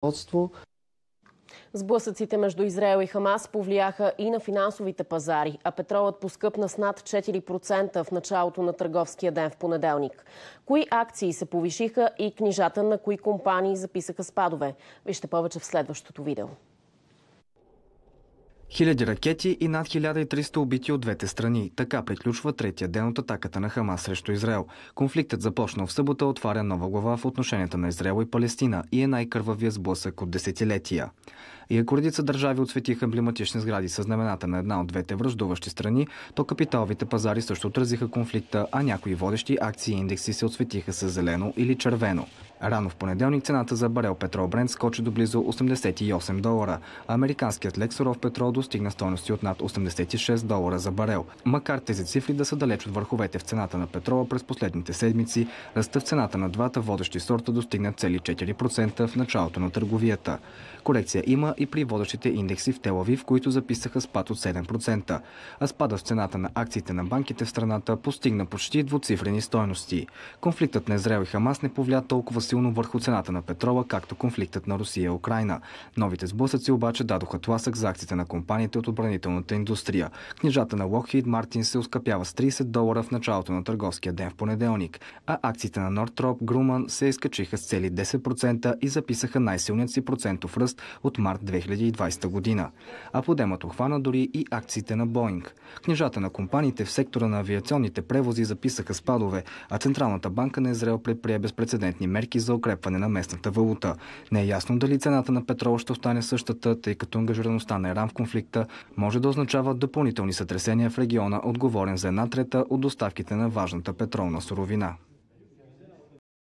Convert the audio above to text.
производство. Сблъсъците между Израел и Хамас повлияха и на финансовите пазари, а петролът поскъпна с над 4% в началото на търговския ден в понеделник. Кои акции се повишиха и книжата на кои компании записаха спадове? Вижте повече в следващото видео. Хиляди ракети и над 1300 убити от двете страни. Така приключва третия ден от атаката на Хамас срещу Израел. Конфликтът започнал в събота, отваря нова глава в отношенията на Израел и Палестина и е най-кървавия сблъсък от десетилетия. И ако е редица държави отсветиха емблематични сгради с знамената на една от двете връждуващи страни, то капиталовите пазари също отразиха конфликта, а някои водещи акции и индекси се отсветиха с зелено или червено. Рано в понеделник цената за барел петрол Брент скочи до близо 88 долара, а американският лек суров петрол достигна стойности от над 86 долара за барел. Макар тези цифри да са далеч от върховете в цената на петрола през последните седмици, ръста в цената на двата водещи сорта достигна цели 4% в началото на търговията. Корекция има и при водещите индекси в Телавив, които записаха спад от 7%, а спада в цената на акциите на банките в страната постигна почти двуцифрени стойности. Конфликтът на Израел и Хамас не повлия толкова силно върху цената на петрола, както конфликтът на Русия и Украина. Новите сблъсъци обаче дадоха тласък за акциите на компаниите от отбранителната индустрия. Книжата на Lockheed Мартин се оскъпява с 30 долара в началото на търговския ден в понеделник, а акциите на Northrop Grumman се изкачиха с цели 10% и записаха най-силният си процентов ръст от март 2020 година. А подемът охвана дори и акциите на Боинг. Книжата на компаниите в сектора на авиационните превози записаха спадове, а Централната банка на Израел предприе безпредседентни мерки за укрепване на местната валута. Не е ясно дали цената на петрол ще остане същата, тъй като ангажираността на Иран в конфликта може да означава допълнителни сътресения в региона, отговорен за една трета от доставките на важната петролна суровина.